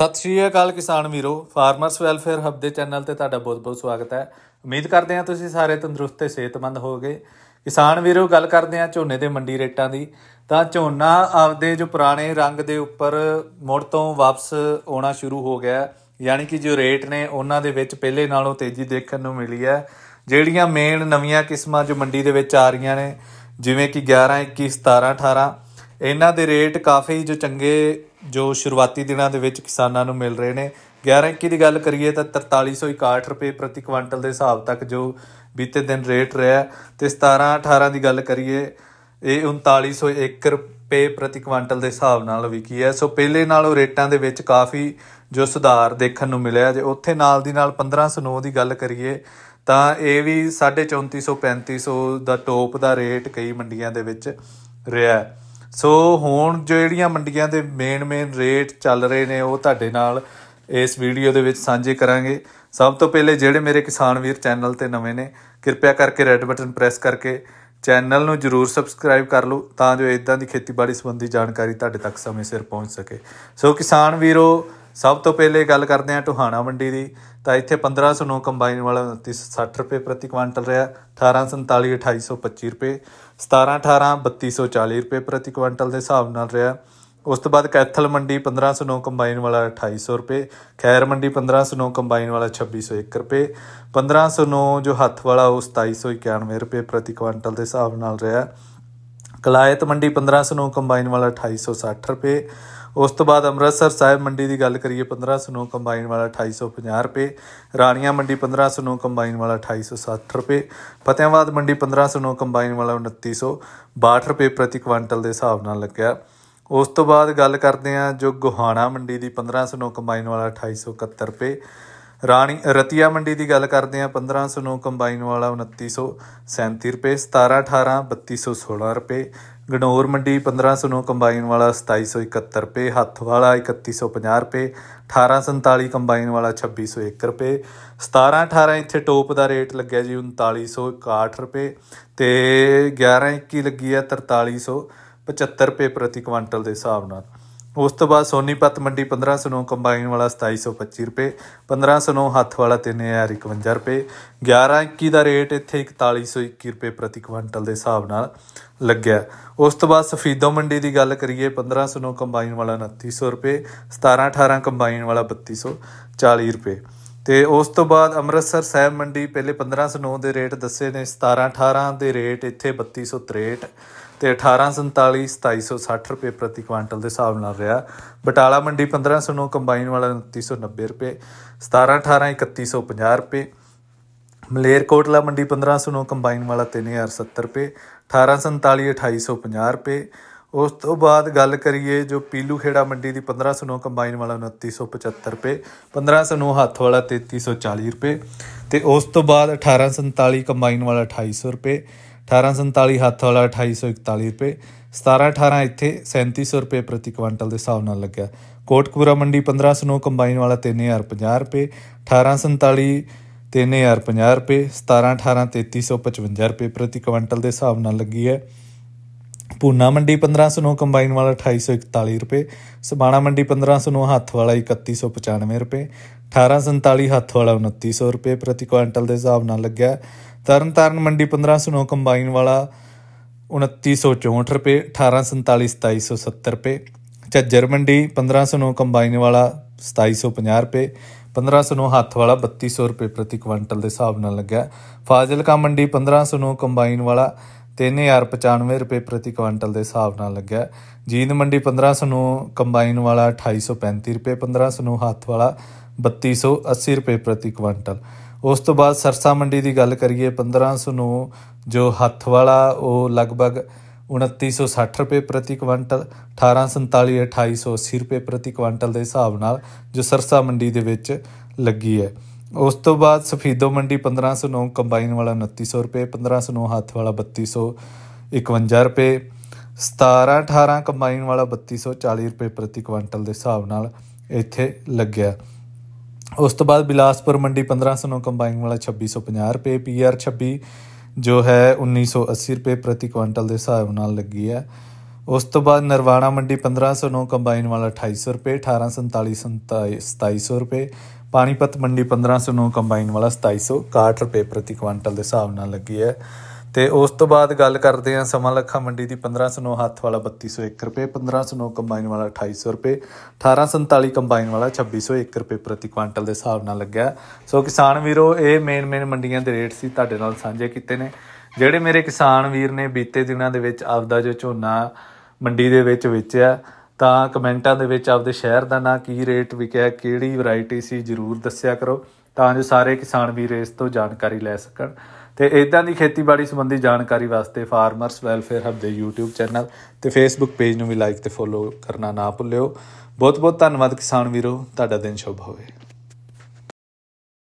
ਸਤਿ ਸ਼੍ਰੀ ਅਕਾਲ ਕਿਸਾਨ ਵੀਰੋ ਫਾਰਮਰਸ ਵੈਲਫੇਅਰ ਹਬ ਦੇ ਚੈਨਲ ਤੇ ਤੁਹਾਡਾ ਬਹੁਤ-ਬਹੁਤ ਸਵਾਗਤ ਹੈ ਉਮੀਦ ਕਰਦੇ ਹਾਂ ਤੁਸੀਂ ਸਾਰੇ ਤੰਦਰੁਸਤ ਤੇ ਸਿਹਤਮੰਦ ਹੋਵੋਗੇ ਕਿਸਾਨ ਵੀਰੋ ਗੱਲ ਕਰਦੇ ਹਾਂ ਝੋਨੇ ਦੇ ਮੰਡੀ ਰੇਟਾਂ ਦੀ ਤਾਂ ਝੋਨਾ ਆਪਦੇ ਜੋ ਪੁਰਾਣੇ ਰੰਗ ਦੇ ਉੱਪਰ ਮੁੜ ਤੋਂ ਵਾਪਸ ਆਉਣਾ ਸ਼ੁਰੂ ਹੋ ਗਿਆ ਯਾਨੀ ਕਿ ਜੋ ਰੇਟ ਨੇ ਉਹਨਾਂ ਦੇ ਵਿੱਚ ਪਹਿਲੇ ਨਾਲੋਂ ਤੇਜ਼ੀ ਦੇਖਣ ਨੂੰ ਮਿਲੀ ਹੈ ਜਿਹੜੀਆਂ ਮੇਨ ਨਵੀਆਂ ਕਿਸਮਾਂ ਜੋ ਮੰਡੀ ਦੇ ਵਿੱਚ ਆ ਰਹੀਆਂ ਨੇ ਜਿਵੇਂ ਕਿ 11 21 17 18 ਇਹਨਾਂ ਦੇ ਰੇਟ ਕਾਫੀ ਜੋ ਚੰਗੇ ਜੋ ਸ਼ੁਰੂਆਤੀ ਦਿਨਾਂ ਦੇ ਵਿੱਚ ਕਿਸਾਨਾਂ ਨੂੰ ਮਿਲ ਰਹੇ ਨੇ 11 ਦੀ ਗੱਲ ਕਰੀਏ ਤਾਂ 4361 ਰੁਪਏ ਪ੍ਰਤੀ ਕੁਇੰਟਲ ਦੇ ਹਿਸਾਬ ਤੱਕ ਜੋ ਬੀਤੇ ਦਿਨ ਰੇਟ ਰਿਹਾ ਤੇ 17 18 ਦੀ ਗੱਲ ਕਰੀਏ ਇਹ 3901 ਰੁਪਏ ਪ੍ਰਤੀ ਕੁਇੰਟਲ ਦੇ ਹਿਸਾਬ ਨਾਲ ਵਿਕੀ ਹੈ ਸੋ ਪਹਿਲੇ ਨਾਲੋਂ ਰੇਟਾਂ ਦੇ ਵਿੱਚ ਕਾਫੀ ਜੋ ਸੁਧਾਰ ਦੇਖਣ ਨੂੰ ਮਿਲਿਆ ਜੇ ਉੱਥੇ ਨਾਲ ਦੀ ਨਾਲ 1509 ਦੀ ਗੱਲ ਕਰੀਏ ਤਾਂ ਇਹ ਵੀ 3450 3500 ਦਾ ਟੋਪ ਦਾ ਰੇਟ ਕਈ ਮੰਡੀਆਂ ਦੇ ਵਿੱਚ ਰਿਹਾ ਸੋ ਹੁਣ ਜਿਹੜੀਆਂ ਮੰਡੀਆਂ ਦੇ ਮੇਨ ਮੇਨ ਰੇਟ ਚੱਲ ਰਹੇ ਨੇ ਉਹ ਤੁਹਾਡੇ ਨਾਲ ਇਸ ਵੀਡੀਓ ਦੇ ਵਿੱਚ ਸਾਂਝੇ ਕਰਾਂਗੇ ਸਭ ਤੋਂ ਪਹਿਲੇ ਜਿਹੜੇ ਮੇਰੇ ਕਿਸਾਨ ਵੀਰ ਚੈਨਲ ਤੇ ਨਵੇਂ ਨੇ ਕਿਰਪਾ ਕਰਕੇ ਰੈੱਡ ਬਟਨ ਪ੍ਰੈਸ ਕਰਕੇ ਚੈਨਲ ਨੂੰ ਜਰੂਰ ਸਬਸਕ੍ਰਾਈਬ ਕਰ ਲਓ ਤਾਂ ਜੋ ਇਦਾਂ ਦੀ ਖੇਤੀਬਾੜੀ ਸੰਬੰਧੀ ਜਾਣਕਾਰੀ ਤੁਹਾਡੇ ਤੱਕ ਸਮੇਂ ਸਿਰ ਪਹੁੰਚ ਸਕੇ ਸੋ ਕਿਸਾਨ ਵੀਰੋ ਸਭ ਤੋਂ ਪਹਿਲੇ ਗੱਲ ਕਰਦੇ ਹਾਂ ਟੋਹਾਣਾ ਮੰਡੀ ਦੀ ਤਾਂ ਇੱਥੇ 1500 ਨੂੰ ਕੰਬਾਈਨ ਵਾਲਾ 2960 ਰੁਪਏ ਪ੍ਰਤੀ ਕੁਇੰਟਲ ਰਿਹਾ 1847 2825 ਰੁਪਏ 17 18 3240 ਰੁਪਏ ਪ੍ਰਤੀ ਕੁਇੰਟਲ ਦੇ ਹਿਸਾਬ ਨਾਲ ਰਿਹਾ ਉਸ ਤੋਂ ਬਾਅਦ ਕੈਥਲ ਮੰਡੀ 1509 ਕੰਬਾਈਨ ਵਾਲਾ 2800 ਰੁਪਏ ਖੈਰ ਮੰਡੀ 1509 ਕੰਬਾਈਨ ਵਾਲਾ 2601 ਰੁਪਏ 1509 ਜੋ ਹੱਥ ਵਾਲਾ ਉਹ 2791 ਰੁਪਏ ਪ੍ਰਤੀ ਕੁਇੰਟਲ ਦੇ ਹਿਸਾਬ ਨਾਲ ਰਿਹਾ ਕਲਾਇਤ ਮੰਡੀ 1509 ਕੰਬਾਈਨ ਵਾਲਾ 2860 ਰੁਪਏ ਉਸ ਤੋਂ ਬਾਅਦ ਅੰਮ੍ਰਿਤਸਰ ਸਾਹਿਬ ਮੰਡੀ ਦੀ ਗੱਲ ਕਰੀਏ 1509 ਕੰਬਾਈਨ ਵਾਲਾ 2850 ਰੁਪਏ ਰਾਣੀਆਂ ਮੰਡੀ 1509 ਕੰਬਾਈਨ ਵਾਲਾ 2860 ਰੁਪਏ ਫਤਿਆਬਾਦ ਮੰਡੀ 1509 ਕੰਬਾਈਨ ਵਾਲਾ 2962 ਰੁਪਏ ਪ੍ਰਤੀ ਕੁਇੰਟਲ ਦੇ ਹਿਸਾਬ ਨਾਲ ਲੱਗਿਆ ਉਸ ਤੋਂ ਬਾਅਦ ਗੱਲ ਕਰਦੇ ਹਾਂ ਜੋ ਗੋਹਾਣਾ ਮੰਡੀ ਦੀ 1509 ਕੰਬਾਈਨ ਵਾਲਾ 2871 ਰੁਪਏ ਰਾਣੀ ਰਤੀਆ ਮੰਡੀ ਦੀ ਗੱਲ ਕਰਦੇ ਹਾਂ 1509 ਕੰਬਾਈਨ ਵਾਲਾ 2937 ਰੁਪਏ 17 18 3216 ਰੁਪਏ ਗਨੌਰ ਮੰਡੀ 1509 ਕੰਬਾਈਨ ਵਾਲਾ 2771 ਰੁਪਏ ਹੱਥ ਵਾਲਾ 3150 ਰੁਪਏ 1847 ਕੰਬਾਈਨ ਵਾਲਾ 2601 ਰੁਪਏ 1718 ਇੱਥੇ ਟੋਪ ਦਾ ਰੇਟ ਲੱਗਿਆ ਜੀ 3961 ਰੁਪਏ ਤੇ 1121 ਲੱਗੀ ਹੈ 4375 ਰੁਪਏ ਪ੍ਰਤੀ ਕੁਇੰਟਲ ਦੇ ਹਿਸਾਬ ਨਾਲ ਉਸ ਤੋਂ ਬਾਅਦ ਸੋਨੀਪਤ ਮੰਡੀ 1509 ਕੰਬਾਈਨ ਵਾਲਾ 2725 ਰੁਪਏ 1509 ਹੱਥ ਵਾਲਾ 3051 ਰੁਪਏ 1121 ਦਾ ਰੇਟ ਇੱਥੇ 4121 ਰੁਪਏ ਪ੍ਰਤੀ ਕੁਇੰਟਲ ਦੇ ਹਿਸਾਬ ਨਾਲ ਲੱਗਿਆ ਉਸ ਤੋਂ ਬਾਅਦ ਸਫੀਦੋ ਮੰਡੀ ਦੀ ਗੱਲ ਕਰੀਏ 1509 ਕੰਬਾਈਨ ਵਾਲਾ 2900 ਰੁਪਏ 1718 ਕੰਬਾਈਨ ਵਾਲਾ 3240 ਰੁਪਏ ਤੇ ਉਸ ਤੋਂ ਬਾਅਦ ਅੰਮ੍ਰਿਤਸਰ ਸਾਹਿਬ ਮੰਡੀ ਪਹਿਲੇ 1509 ਦੇ ਰੇਟ ਦੱਸੇ ਨੇ 17 18 ਦੇ ਰੇਟ ਇੱਥੇ 3263 ਤੇ 1847 2760 ਰੁਪਏ ਪ੍ਰਤੀ ਕੁਇੰਟਲ ਦੇ ਹਿਸਾਬ ਨਾਲ ਰਿਹਾ ਬਟਾਲਾ ਮੰਡੀ 1509 ਕੰਬਾਈਨ ਵਾਲਾ 2990 ਰੁਪਏ 17 18 3150 ਰੁਪਏ ਮਲੇਰਕੋਟਲਾ ਮੰਡੀ 1509 ਕੰਬਾਈਨ ਵਾਲਾ 3070 ਰੁਪਏ 1847 2850 ਰੁਪਏ ਉਸ ਤੋਂ ਬਾਅਦ ਗੱਲ ਕਰੀਏ ਜੋ ਪੀਲੂ ਖੇੜਾ ਮੰਡੀ ਦੀ 1509 ਕੰਬਾਈਨ ਵਾਲਾ 2975 ਰੁਪਏ 1509 ਹੱਥ ਵਾਲਾ 3340 ਰੁਪਏ ਤੇ ਉਸ ਤੋਂ ਬਾਅਦ 1847 ਕੰਬਾਈਨ ਵਾਲਾ 2800 ਰੁਪਏ 1847 ਹੱਥ ਵਾਲਾ 2841 ਰੁਪਏ 1718 ਇੱਥੇ 3700 ਰੁਪਏ ਪ੍ਰਤੀ ਕੁਇੰਟਲ ਦੇ ਹਿਸਾਬ ਨਾਲ ਲੱਗਿਆ ਕੋਟਕਪੂਰਾ ਮੰਡੀ 1509 ਕੰਬਾਈਨ ਵਾਲਾ 3050 ਰੁਪਏ 1847 3050 ਰੁਪਏ 1718 3355 ਰੁਪਏ ਪ੍ਰਤੀ ਕੁਇੰਟਲ ਦੇ ਹਿਸਾਬ ਨਾਲ ਲੱਗੀ ਹੈ ਪੂਨਾ ਮੰਡੀ 1509 ਕੰਬਾਈਨ ਵਾਲਾ 2841 ਰੁਪਏ ਸਬਾਣਾ ਮੰਡੀ 1509 ਹੱਥ ਵਾਲਾ 3195 ਰੁਪਏ 1847 ਹੱਥ ਵਾਲਾ 2900 ਰੁਪਏ ਪ੍ਰਤੀ ਕੁਇੰਟਲ ਦੇ ਹਿਸਾਬ ਨਾਲ ਲੱਗਿਆ ਤਰਨਤਾਰਨ ਮੰਡੀ 1509 ਕੰਬਾਈਨ ਵਾਲਾ 2964 ਰੁਪਏ 1847 2770 ਰੁਪਏ ਝੱਜਰ ਮੰਡੀ 1509 ਕੰਬਾਈਨ ਵਾਲਾ 2750 ਰੁਪਏ 1509 ਹੱਥ ਵਾਲਾ 3200 ਰੁਪਏ ਪ੍ਰਤੀ ਕੁਇੰਟਲ ਦੇ ਹਿਸਾਬ ਨਾਲ ਲੱਗਿਆ ਫਾਜ਼ਿਲਕਾ ਮੰਡੀ 1509 ਕੰਬਾਈਨ ਵਾਲਾ 3095 ਰੁਪਏ ਪ੍ਰਤੀ ਕੁਇੰਟਲ ਦੇ ਹਿਸਾਬ ਨਾਲ ਲੱਗਿਆ ਜੀਂਦ ਮੰਡੀ 1500 ਨੂੰ ਕੰਬਾਈਨ ਵਾਲਾ 2835 ਰੁਪਏ 1500 ਨੂੰ ਹੱਥ ਵਾਲਾ 3280 ਰੁਪਏ ਪ੍ਰਤੀ ਕੁਇੰਟਲ ਉਸ ਤੋਂ ਬਾਅਦ ਸਰਸਾ ਮੰਡੀ ਦੀ ਗੱਲ ਕਰੀਏ 1500 ਨੂੰ ਜੋ ਹੱਥ ਵਾਲਾ ਉਹ ਲਗਭਗ 2960 ਰੁਪਏ ਪ੍ਰਤੀ ਕੁਇੰਟਲ 1847 2880 ਰੁਪਏ ਪ੍ਰਤੀ ਕੁਇੰਟਲ ਦੇ ਹਿਸਾਬ ਨਾਲ ਜੋ ਸਰਸਾ ਮੰਡੀ ਦੇ ਵਿੱਚ ਲੱਗੀ ਹੈ ਉਸ ਤੋਂ ਬਾਅਦ ਸਫੀਦੋ ਮੰਡੀ 1509 ਕੰਬਾਈਨ ਵਾਲਾ 2900 ਰੁਪਏ 1509 ਹੱਥ ਵਾਲਾ 3251 ਰੁਪਏ 17 18 ਕੰਬਾਈਨ ਵਾਲਾ 3240 ਰੁਪਏ ਪ੍ਰਤੀ ਕੁਇੰਟਲ ਦੇ ਹਿਸਾਬ ਨਾਲ ਇੱਥੇ ਲੱਗਿਆ ਉਸ ਤੋਂ ਬਾਅਦ ਬਿਲਾਸਪੁਰ ਮੰਡੀ 1509 ਕੰਬਾਈਨ ਵਾਲਾ 2650 ਰੁਪਏ ਪੀਆਰ 26 ਜੋ ਹੈ 1980 ਰੁਪਏ ਪ੍ਰਤੀ ਕੁਇੰਟਲ ਦੇ ਹਿਸਾਬ ਨਾਲ ਲੱਗੀ ਹੈ ਉਸ ਤੋਂ ਬਾਅਦ ਨਰਵਾਣਾ ਮੰਡੀ 1509 ਕੰਬਾਈਨ ਵਾਲਾ 2800 ਰੁਪਏ 1847 2700 ਰੁਪਏ ਪਾਣੀਪਤ ਮੰਡੀ 1509 ਕੰਬਾਈਨ ਵਾਲਾ 2761 ਰੁਪਏ ਪ੍ਰਤੀ ਕੁਇੰਟਲ ਦੇ ਹਿਸਾਬ ਨਾਲ ਲੱਗੀ ਹੈ ਤੇ ਉਸ ਤੋਂ ਬਾਅਦ ਗੱਲ ਕਰਦੇ ਹਾਂ ਸਮਾਂ ਲੱਖਾ ਮੰਡੀ ਦੀ 1509 ਹੱਥ ਵਾਲਾ 3201 ਰੁਪਏ 1509 ਕੰਬਾਈਨ ਵਾਲਾ 2800 ਰੁਪਏ 1847 ਕੰਬਾਈਨ ਵਾਲਾ 2601 ਰੁਪਏ ਪ੍ਰਤੀ ਕੁਇੰਟਲ ਦੇ ਹਿਸਾਬ ਨਾਲ ਲੱਗਿਆ ਸੋ ਕਿਸਾਨ ਵੀਰੋ ਇਹ ਮੇਨ ਮੇਨ ਮੰਡੀਆਂ ਦੇ ਰੇਟ ਸੀ ਤੁਹਾਡੇ ਨਾਲ ਸਾਂਝੇ ਕੀਤੇ ਨੇ ਜਿਹੜੇ ਮੇਰੇ ਕਿਸਾਨ ਵੀਰ ਨੇ ਬੀਤੇ ਦਿਨਾਂ ਦੇ ਵਿੱਚ ਆਪਦਾ ਜੋ ਝੋਨਾ ਮੰਡੀ ਦੇ ਵਿੱਚ ਵੇਚਿਆ ਤਾਂ ਕਮੈਂਟਾਂ ਦੇ ਵਿੱਚ ਆਪਦੇ ਸ਼ਹਿਰ ਦਾ ਨਾਂ ਕੀ ਰੇਟ ਵਿਕਿਆ ਕਿਹੜੀ ਵੈਰਾਈਟੀ ਸੀ ਜਰੂਰ ਦੱਸਿਆ ਕਰੋ ਤਾਂ ਜੋ ਸਾਰੇ ਕਿਸਾਨ ਵੀ ਇਸ ਤੋਂ ਜਾਣਕਾਰੀ ਲੈ ਸਕਣ ਤੇ ਇਦਾਂ ਦੀ ਖੇਤੀਬਾੜੀ ਸੰਬੰਧੀ ਜਾਣਕਾਰੀ ਵਾਸਤੇ ਫਾਰਮਰਸ ਵੈਲਫੇਅਰ ਹਬ ਦੇ YouTube ਚੈਨਲ ਤੇ Facebook ਪੇਜ ਨੂੰ ਵੀ ਲਾਈਕ ਤੇ ਫੋਲੋ ਕਰਨਾ ਨਾ ਭੁੱਲਿਓ ਬਹੁਤ ਬਹੁਤ ਧੰਨਵਾਦ ਕਿਸਾਨ ਵੀਰੋ ਤੁਹਾਡਾ ਦਿਨ ਸ਼ੁਭ ਹੋਵੇ